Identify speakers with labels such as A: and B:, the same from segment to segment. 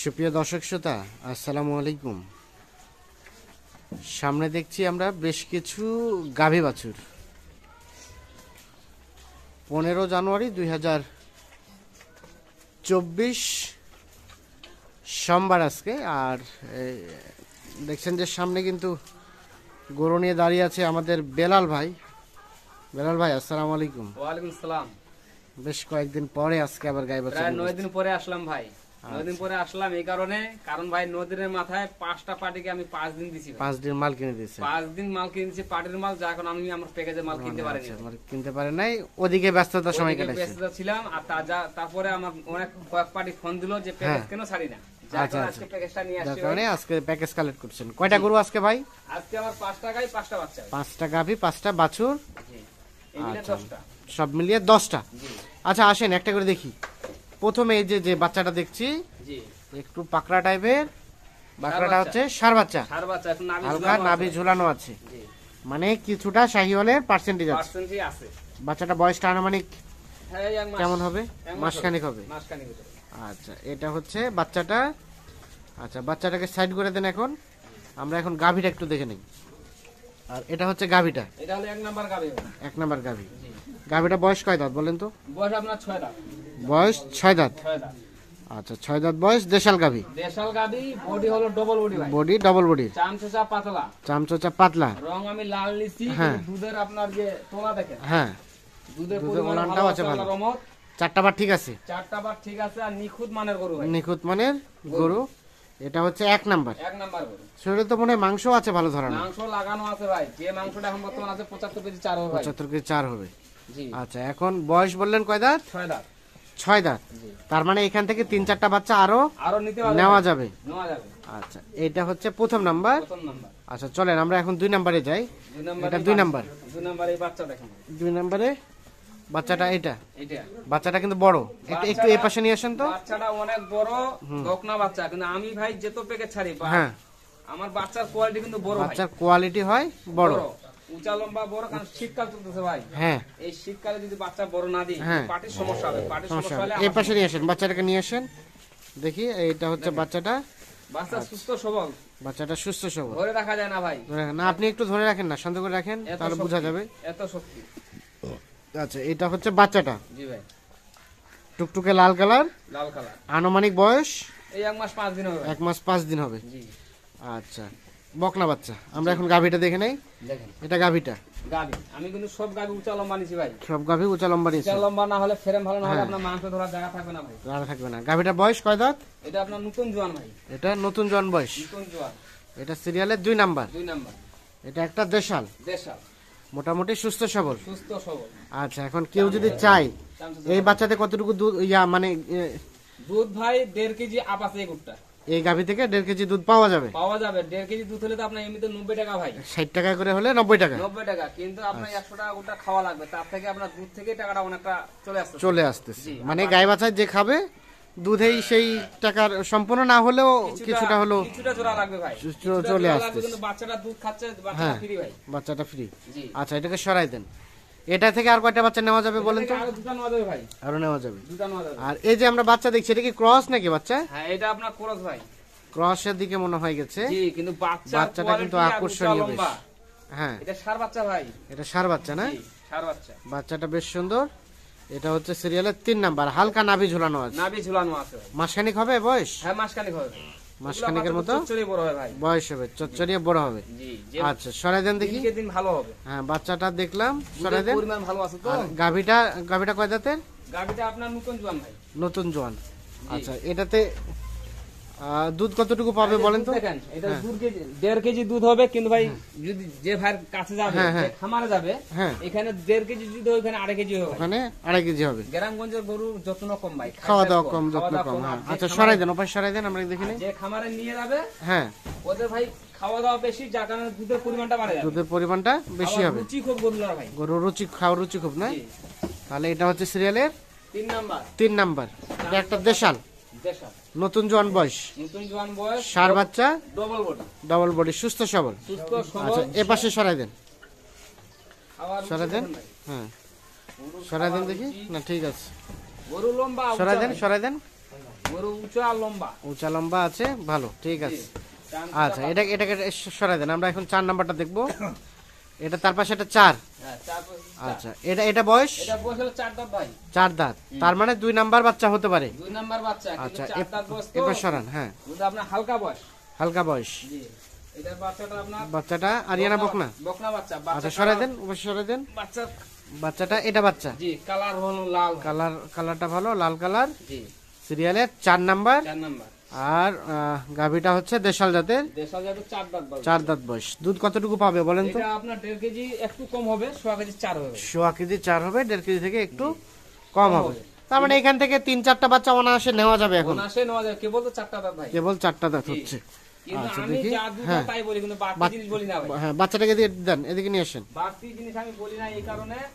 A: সুপ্রিয় দর্শক শ্রোতা আসসালামু আলাইকুম সামনে দেখছি আমরা বেশ কিছু গাভী বাছুর পনেরো জানুয়ারি দুই হাজার চব্বিশ সোমবার আজকে আর দেখছেন যে সামনে কিন্তু গরু নিয়ে দাঁড়িয়ে আছে আমাদের বেলাল ভাই বেলাল ভাই আসসালামু আলাইকুম
B: ওয়ালাইকুম আসসালাম
A: বেশ কয়েকদিন পরে আজকে আবার গায়ে বাচ্চা প্রায় নয় দিন
B: পরে আসলাম ভাই আচ্ছা। নয় দিন পরে আসলাম এই কারণে কারণ ভাই নদীর মাথায় পাঁচটা পার্টিকে আমি পাঁচ দিন দিছি পাঁচ
A: দিন মাল কিনে দিয়েছে পাঁচ
B: দিন মাল কিনে দিয়েছি পার্টির মাল যা এখন আমি আমার প্যাকেজে মাল কিনতে পারিনি
A: কিনতে পারে নাই ওদিকে ব্যস্ততা সময় কাটাইছি ব্যস্ততা
B: ছিলাম আর তাজা তারপরে আমার অনেক কয়েক পার্টি ফোন দিল যে প্যাকেজ কেন ছাড়ি না আমার
A: পাঁচটা গাভি পাঁচটা বাছুর আচ্ছা। সব মিলিয়ে দশটা আচ্ছা আসেন একটা করে দেখি প্রথমে এই যে যে বাচ্চাটা দেখছি একটু পাকড়া টাইপের বাকড়াটা হচ্ছে সার বাচ্চা হালকা নাভি ঝুলানো আছে মানে কিছুটা শাহিওয়ালের পার্সেন্টেজ আছে বাচ্চাটা বয়সটা আনুমানিক
B: হ্যাঁ, কেমন হবে
A: মাসখানেক হবে আচ্ছা এটা হচ্ছে বাচ্চাটা আচ্ছা বাচ্চাটাকে সাইড করে দেন এখন আমরা এখন গাভীটা একটু দেখে নিই আর এটা হচ্ছে গাভিটা
B: এটা হলো এক নাম্বার গাভি
A: এক নাম্বার গাভি গাভিটা বয়স কয় দাঁত বলেন তো
B: বয়স আপনার ছয় দাঁত
A: বয়স ছয় দাঁত আচ্ছা ছয় দাঁত বয়স দেশাল গাভি
B: দেশাল গাভি বডি হলো double body
A: body double body
B: চামচোচা পাতলা
A: চামচোচা পাতলা
B: রং আমি লাল হ্যাঁ দুধের আপনার যে তোলা দেখেন হ্যাঁ দুধের আছে ভালো
A: চারটা বার ঠিক আছে
B: চারটা বার ঠিক আছে আর নিখুঁত মানের গরু
A: নিখুঁত মানের গরু এটা হচ্ছে এক নাম্বার এক নাম্বার শরীরে তো মনে হয় মাংস আছে ভালো ধরনের মাংস
B: লাগানো আছে ভাই যে মাংসটা এখন বর্তমান আছে 75 কেজি চার হবে 75
A: কেজি 4 হবে আচ্ছা এখন বয়স বললেন কয় দাঁত 6 দাঁত ছয় দাঁত তার মানে এখান থেকে তিন চারটা বাচ্চা আরো নেওয়া যাবে আচ্ছা এটা হচ্ছে প্রথম নাম্বার আচ্ছা চলেন আমরা এখন দুই নাম্বারে যাই এটা দুই নাম্বার দুই নাম্বারে বাচ্চাটা এটা এটা বাচ্চাটা কিন্তু বড় একটু একটু এই পাশে নিয়ে আসেন তো
B: বাচ্চাটা অনেক বড় বকনা বাচ্চা কিন্তু আমি ভাই যেতো পেকে ছাড়ি হ্যাঁ আমার বাচ্চার কোয়ালিটি কিন্তু বড় বাচ্চার
A: কোয়ালিটি হয় বড়
B: উঁচা লম্বা বড় কারণ শীতকাল চলতেছে ভাই হ্যাঁ এই শীতকালে যদি বাচ্চা বড় না দিই হ্যাঁ। পাটির সমস্যা হবে পাটির সমস্যা হলে এই পাশে
A: নিয়ে আসেন বাচ্চাটাকে নিয়ে আসেন দেখি এটা হচ্ছে বাচ্চাটা
B: বাচ্চা আচ্ছা। সুস্থ সবল
A: বাচ্চাটা সুস্থ সবল ধরে রাখা যায় না ভাই না আপনি একটু ধরে রাখেন না শান্ত করে রাখেন তাহলে বোঝা যাবে এত শক্তি আচ্ছা এটা হচ্ছে বাচ্চাটা জি ভাই টুকটুকে লাল কালার লাল কালার আনুমানিক বয়স
B: এই এক মাস পাঁচ দিন হবে এক মাস পাঁচ দিন হবে জি আচ্ছা
A: বকনা বাচ্চা আমরা এখন গাভিটা দেখে নাই দেখেন এটা গাভিটা
B: গাভি আমি কিন্তু সব গাভি উঁচা লম্বা নিছি ভাই
A: সব গাভি উঁচা লম্বা নিছি উঁচা লম্বা
B: না হলে ফ্রেম ভালো না হলে হ্যাঁ। আপনার মাংস ধরা জায়গা থাকবে না ভাই
A: জায়গা থাকবে না গাভিটা বয়স কয় দাঁত
B: এটা আপনার নতুন জোয়ান ভাই
A: এটা নতুন জোয়ান বয়স নতুন জোয়ান এটা সিরিয়ালের দুই নাম্বার দুই নাম্বার এটা একটা দেশাল দেশাল মোটামুটি সুস্থ সবল সুস্থ সবল আচ্ছা এখন কেউ যদি চায় এই বাচ্চাতে কতটুকু মানে
B: দুধ ভাই দেড় কেজি আপ আছে এই গুড়টা
A: গাভি থেকে দেড় কেজি দুধ পাওয়া যাবে
B: পাওয়া যাবে দেড় কেজি দুধ হলে তো আপনার এমনিতে নব্বই টাকা ভাই
A: ষাট টাকা করে হলে নব্বই টাকা নব্বই
B: টাকা কিন্তু আপনার আচ্ছা। একশো টাকা গোটা খাওয়া লাগবে তার থেকে আপনার দুধ থেকে টাকাটা অনেকটা চলে আসছে চলে আসতেছে মানে গায়ে
A: বাচ্চা যে খাবে দুধেই সেই টাকার সম্পূর্ণ না হলেও কিছুটা হলো
B: চলে হ্যাঁ
A: বাচ্চাটা ফ্রি আচ্ছা এটাকে সরাই দেন এটা থেকে আর কয়টা বাচ্চা নেওয়া যাবে বলেন তো আরো নেওয়া যাবে আর এই যে আমরা বাচ্চা দেখছি এটা কি ক্রস নাকি বাচ্চা
B: হ্যাঁ, এটা আপনার ক্রস ভাই
A: ক্রসের দিকে মনে হয় গেছে কিন্তু বাচ্চাটা কিন্তু আকর্ষণীয় বেশ হ্যাঁ এটা
B: সার বাচ্চা ভাই
A: এটা সার বাচ্চা না সার বাচ্চা বাচ্চাটা বেশ সুন্দর এটা হচ্ছে সিরিয়ালের তিন নাম্বার হালকা নাভি ঝুলানো আছে
B: নাভি ঝুলানো আছে
A: মাসখানিক হবে বয়স হ্যাঁ মাসখানিক হবে মাসখানিকের মতো বয়স হবে চচ্চড়িয়ে বড় হবে
B: আচ্ছা সরাই দেন দেখি
A: দিন ভালো হবে হ্যাঁ বাচ্চাটা দেখলাম সরাই দেন পরিমাণ
B: ভালো আছে তো গাভিটা
A: গাভিটা কয় দাঁতের
B: গাভিটা আপনার নতুন জোয়ান ভাই
A: নতুন জোয়ান আচ্ছা এটাতে দুধ কতটুকু পাবে বলেন তো দেখেন এটা হ্যাঁ। দুধ কেজি দেড় কেজি দুধ হবে কিন্তু ভাই হ্যাঁ।
B: যদি যে ভাইয়ের কাছে যাবে হ্যাঁ, খামারে যাবে এখানে দেড় কেজি দুধ ওখানে আড়াই কেজি হবে ওখানে আড়াই কেজি হবে গ্রামগঞ্জের গরু যত্ন কম ভাই খাওয়া দাওয়া কম যত্ন কম আচ্ছা সরাই দেন ওপাশ সরাই দেন আমরা দেখে নিই যে খামারে নিয়ে যাবে হ্যাঁ ওদের ভাই খাওয়া দাওয়া বেশি যার কারণে দুধের পরিমাণটা বাড়ে
A: দুধের পরিমাণটা বেশি হবে রুচি খুব গরুর ভাই রুচি রুচি খুব না তাহলে এটা হচ্ছে সিরিয়ালের তিন নাম্বার তিন নাম্বার একটা দেশাল নতুন জোয়ান বয়স
B: নতুন জোয়ান বয়স সার বাচ্চা ডবল বডি
A: ডবল বডি সুস্থ সবল সুস্থ আচ্ছা এ পাশে সরাই দেন সরাই দেন হ্যাঁ সরাই দেন দেখি না ঠিক আছে
B: গরু লম্বা সরাই দেন সরাই দেন গরু উঁচা লম্বা
A: উঁচা লম্বা আছে ভালো ঠিক আছে আচ্ছা এটা এটাকে সরাই দেন আমরা এখন চার নাম্বারটা দেখবো এটা তার পাশে এটা চার হ্যাঁ, আচ্ছা এটা এটা বয়স চার দাঁত তার মানে দুই নাম্বার বাচ্চা হতে পারে আচ্ছা চার এবার সরান হ্যাঁ হালকা বয়স হালকা বয়স
B: বাচ্চাটা আরিয়ানা বকনা বকনা বাচ্চা আচ্ছা সরাই দেন
A: অবশ্যই সরাই দেন বাচ্চাটা এটা বাচ্চা জি
B: কালার হলো লাল
A: কালার কালারটা ভালো লাল কালার জি সিরিয়ালের চার নাম্বার চার নাম্বার আর গাভীটা হচ্ছে দেশাল জাতের
B: দেশাল জাতের চার দাঁত চার
A: দাঁত বয়স দুধ কতটুকু পাবে বলেন তো
B: আপনার দেড় কেজি একটু কম হবে সোয়া কেজি চার হবে
A: সোয়া কেজি চার হবে দেড় কেজি থেকে একটু কম হবে তার মানে এখান থেকে তিন চারটা বাচ্চা অনায়াসে নেওয়া যাবে এখন অনায়াসে
B: নেওয়া যাবে কেবল তো চারটা দাঁত ভাই
A: কেবল চারটা দাঁত হচ্ছে
B: আচ্ছা, হ্যাঁ।, হ্যাঁ
A: বাচ্চাটাকে দেন এদিকে নিয়ে আসেন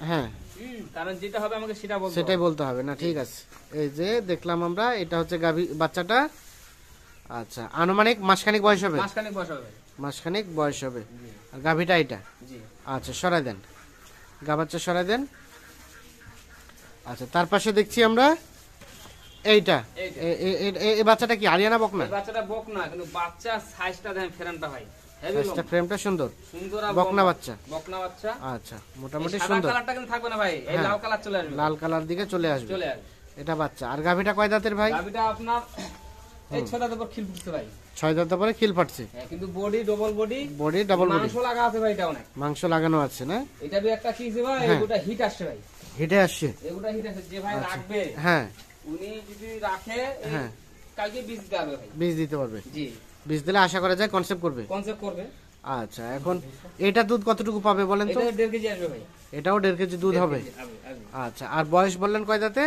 B: হ্যাঁ কারণ যেটা হবে আমাকে সেটা বলতে সেটাই বলতে
A: হবে না ঠিক আছে এই যে দেখলাম আমরা এটা হচ্ছে গাভী বাচ্চাটা আচ্ছা আনুমানিক মাসখানিক বয়স হবে মাসখানিক বয়স হবে মাসখানিক বয়স হবে আর গাভীটা এটা আচ্ছা সরাই দেন গাবাচ্চা সরাই দেন আচ্ছা তার পাশে দেখছি আমরা এইটা এই বাচ্চাটা কি আরিয়ানা বকনা
B: বাচ্চাটা বকনা কিন্তু বাচ্চা সাইজটা দেখেন ফেরানটা ভাই ফ্রেমটা সুন্দর সুন্দর বকনা বাচ্চা বকনা বাচ্চা
A: আচ্ছা মোটামুটি সুন্দর কালারটা
B: কিন্তু থাকবে না ভাই এই হ্যাঁ। লাল কালার চলে আসবে লাল
A: কালার দিকে চলে আসবে চলে আসবে এটা বাচ্চা আর গাভিটা কয় দাঁতের ভাই আপনার মাংস লাগানো আছে না
B: এটা একটা কি হিট হ্যাঁ। আসছে ভাই হিটে আসছে আচ্ছা। হ্যাঁ উনি হ্যাঁ বীজ
A: বীজ দিতে পারবে বীজ দিলে আশা করা যায় কনসেপ্ট করবে কনসেপ্ট করবে আচ্ছা এখন এটা দুধ কতটুকু পাবে বলেন তো দেড় কেজি আসবে ভাই এটাও দেড় কেজি দুধ হবে আচ্ছা আর বয়স বললেন কয় দাঁতে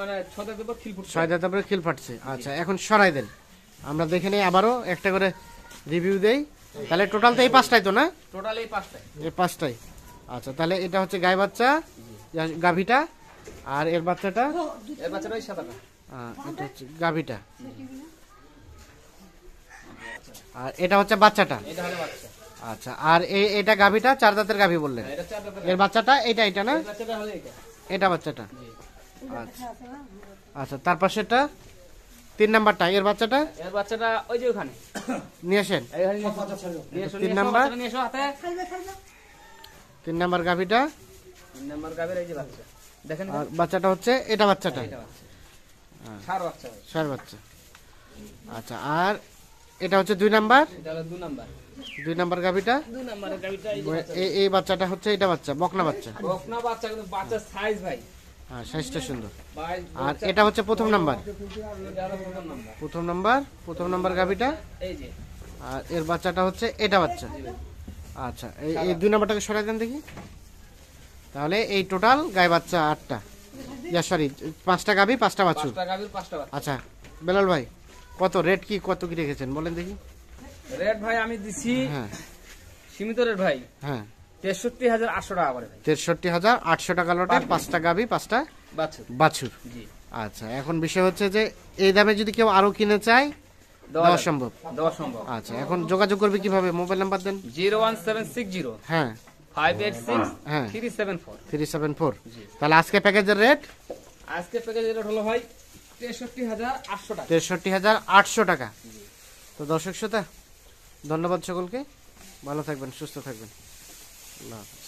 B: মানে ছয়
A: দাঁত তারপরে খিল ফাটছে আচ্ছা এখন সরাই দেন আমরা দেখে নিই আবারও একটা করে রিভিউ দেই তাহলে টোটাল তো এই পাঁচটাই তো না
B: টোটাল এই পাঁচটাই
A: এই পাঁচটাই আচ্ছা তাহলে এটা হচ্ছে গায়ে বাচ্চা গাভিটা আর এর বাচ্চাটা
B: এর বাচ্চাটা সাদাটা
A: এটা হচ্ছে গাভিটা আর এটা হচ্ছে বাচ্চাটা আচ্ছা আর এটা গাভিটা চার দাঁতের গাভী বললেন এর বাচ্চাটা এটা এটা না এটা বাচ্চাটা আচ্ছা আচ্ছা তার পাশেটা তিন নাম্বারটা এর বাচ্চাটা
B: এর বাচ্চাটা ওই যে ওখানে নিয়ে আসেন তিন নাম্বার
A: তিন নাম্বার গাভীটা
B: তিন নাম্বার এই যে বাচ্চা
A: দেখেন বাচ্চাটা হচ্ছে এটা বাচ্চাটা সার বাচ্চা সার বাচ্চা আচ্ছা আর এটা হচ্ছে দুই নাম্বার দুই নাম্বার গাভিটা এই বাচ্চাটা হচ্ছে এটা বাচ্চা বকনা বাচ্চা
B: বকনা বাচ্চা কিন্তু বাচ্চা সাইজ ভাই
A: হ্যাঁ সাইজটা সুন্দর আর এটা হচ্ছে প্রথম নাম্বার প্রথম নাম্বার প্রথম নাম্বার গাভিটা আর এর বাচ্চাটা হচ্ছে এটা বাচ্চা আচ্ছা এই দুই নাম্বারটাকে সরাই দেন দেখি তাহলে এই টোটাল গায়ে বাচ্চা আটটা ইয়া সরি পাঁচটা গাভি পাঁচটা বাছুর আচ্ছা বেলাল ভাই কত রেট কি কত কি রেখেছেন বলেন দেখি
B: রেট ভাই আমি দিছি হ্যাঁ। সীমিত রেট ভাই হ্যাঁ তেষট্টি হাজার আটশো টাকা করে
A: তেষট্টি হাজার আটশো টাকা লটার পাঁচটা গাবি পাঁচটা বাছুর আচ্ছা এখন বিষয় হচ্ছে যে এই দামে যদি কেউ আরো কিনে চায় দেওয়া সম্ভব সম্ভব আচ্ছা এখন যোগাযোগ করবে কিভাবে মোবাইল নাম্বার দেন zero one seven six zero হ্যাঁ ফাইভ
B: এইট সিক্স হ্যাঁ three seven four
A: three seven four তাহলে আজকে প্যাকেজের রেট
B: আজকে প্যাকেজের রেট হলো ভাই তেষট্টি
A: হাজার আটশো টাকা তো দর্শক শ্রোতা ধন্যবাদ সকলকে ভালো থাকবেন সুস্থ থাকবেন আল্লাহ